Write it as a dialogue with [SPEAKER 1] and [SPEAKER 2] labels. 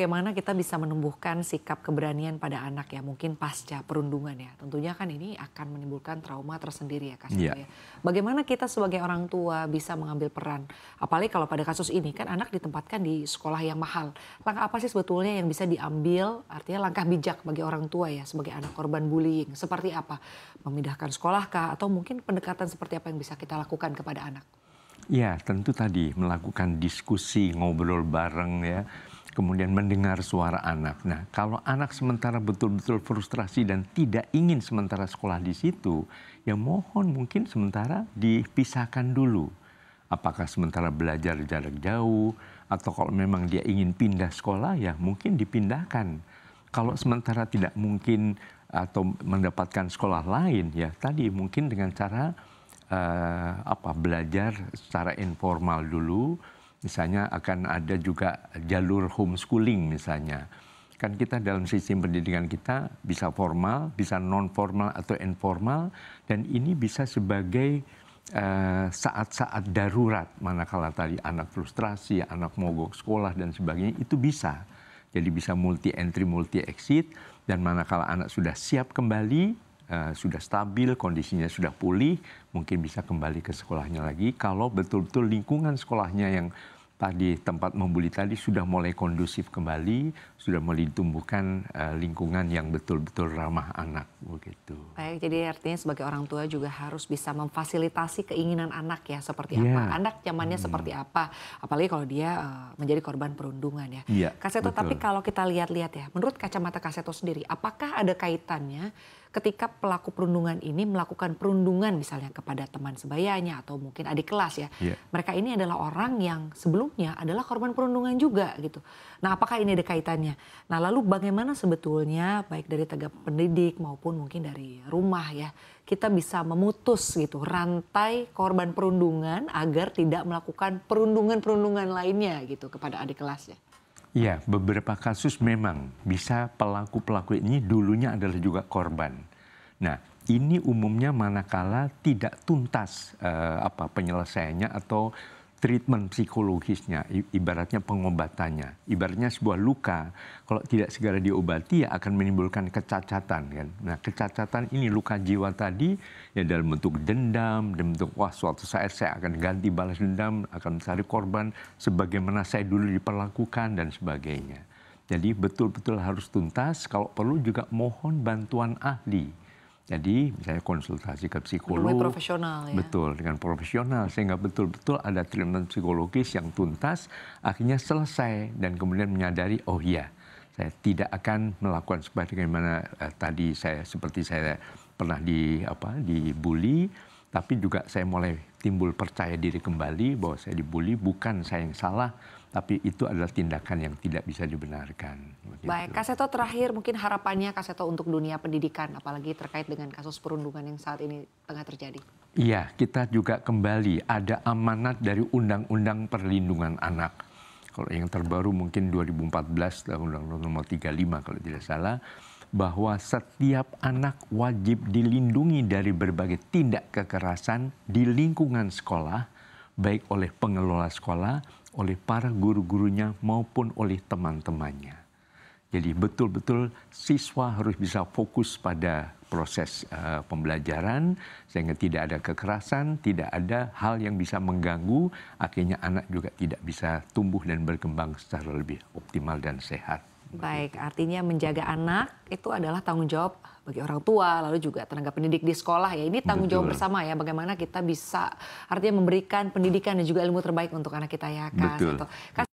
[SPEAKER 1] bagaimana kita bisa menumbuhkan sikap keberanian pada anak ya mungkin pasca perundungan ya. Tentunya kan ini akan menimbulkan trauma tersendiri ya Kak yeah. ya. Bagaimana kita sebagai orang tua bisa mengambil peran? Apalagi kalau pada kasus ini kan anak ditempatkan di sekolah yang mahal. Langkah apa sih sebetulnya yang bisa diambil? Artinya langkah bijak bagi orang tua ya sebagai anak korban bullying. Seperti apa? Memindahkan sekolah kah atau mungkin pendekatan seperti apa yang bisa kita lakukan kepada anak?
[SPEAKER 2] Ya, tentu tadi melakukan diskusi, ngobrol bareng ya kemudian mendengar suara anak. Nah, kalau anak sementara betul-betul frustrasi dan tidak ingin sementara sekolah di situ, ya mohon mungkin sementara dipisahkan dulu. Apakah sementara belajar jarak jauh atau kalau memang dia ingin pindah sekolah ya mungkin dipindahkan. Kalau sementara tidak mungkin atau mendapatkan sekolah lain ya tadi mungkin dengan cara uh, apa belajar secara informal dulu Misalnya akan ada juga jalur homeschooling misalnya. Kan kita dalam sistem pendidikan kita bisa formal, bisa non formal atau informal dan ini bisa sebagai eh, saat-saat uh, darurat manakala tadi anak frustrasi, anak mogok sekolah dan sebagainya itu bisa. Jadi bisa multi entry, multi exit dan manakala anak sudah siap kembali Eh, sudah stabil, kondisinya sudah pulih, mungkin bisa kembali ke sekolahnya lagi. Kalau betul-betul lingkungan sekolahnya yang tadi tempat membuli tadi sudah mulai kondusif kembali, sudah mulai ditumbuhkan uh, lingkungan yang betul-betul ramah anak begitu.
[SPEAKER 1] Baik, jadi artinya sebagai orang tua juga harus bisa memfasilitasi keinginan anak ya seperti yeah. apa, iya. anak zamannya hmm. seperti apa, apalagi kalau dia uh, menjadi korban perundungan ya. Yeah, Kaseto, betul. tapi kalau kita lihat-lihat ya, menurut kacamata Kaseto sendiri, apakah ada kaitannya ketika pelaku perundungan ini melakukan perundungan misalnya kepada teman sebayanya atau mungkin adik kelas ya, yeah. mereka ini adalah orang yang sebelum sebelumnya adalah korban perundungan juga gitu. Nah, apakah ini ada kaitannya? Nah, lalu bagaimana sebetulnya baik dari tegak pendidik maupun mungkin dari rumah ya, kita bisa memutus gitu rantai korban perundungan agar tidak melakukan perundungan-perundungan lainnya gitu kepada adik kelasnya.
[SPEAKER 2] Ya, beberapa kasus memang bisa pelaku-pelaku ini dulunya adalah juga korban. Nah, ini umumnya manakala tidak tuntas eh, apa penyelesaiannya atau treatment psikologisnya, ibaratnya pengobatannya, ibaratnya sebuah luka kalau tidak segera diobati ya akan menimbulkan kecacatan kan. Nah, kecacatan ini luka jiwa tadi ya dalam bentuk dendam, dalam bentuk wah suatu saat saya akan ganti balas dendam, akan mencari korban sebagaimana saya dulu diperlakukan dan sebagainya. Jadi betul-betul harus tuntas, kalau perlu juga mohon bantuan ahli jadi misalnya konsultasi ke psikolog, profesional, ya? betul dengan profesional sehingga betul-betul ada treatment psikologis yang tuntas, akhirnya selesai dan kemudian menyadari oh iya saya tidak akan melakukan seperti eh, tadi saya seperti saya pernah di apa dibully, tapi juga saya mulai timbul percaya diri kembali bahwa saya dibully bukan saya yang salah, tapi itu adalah tindakan yang tidak bisa dibenarkan. Begitu. Baik,
[SPEAKER 1] Kaseto terakhir mungkin harapannya Kaseto untuk dunia pendidikan, apalagi terkait dengan kasus perundungan yang saat ini tengah terjadi.
[SPEAKER 2] Iya, kita juga kembali ada amanat dari Undang-Undang Perlindungan Anak. Kalau yang terbaru mungkin 2014 Undang-Undang Nomor 35 kalau tidak salah bahwa setiap anak wajib dilindungi dari berbagai tindak kekerasan di lingkungan sekolah baik oleh pengelola sekolah oleh para guru-gurunya maupun oleh teman-temannya. Jadi betul-betul siswa harus bisa fokus pada proses uh, pembelajaran sehingga tidak ada kekerasan, tidak ada hal yang bisa mengganggu, akhirnya anak juga tidak bisa tumbuh dan berkembang secara lebih optimal dan sehat.
[SPEAKER 1] Baik, artinya menjaga anak itu adalah tanggung jawab bagi orang tua, lalu juga tenaga pendidik di sekolah ya. Ini tanggung jawab bersama ya, bagaimana kita bisa artinya memberikan pendidikan
[SPEAKER 2] dan juga ilmu terbaik untuk anak kita ya, Kak. Gitu.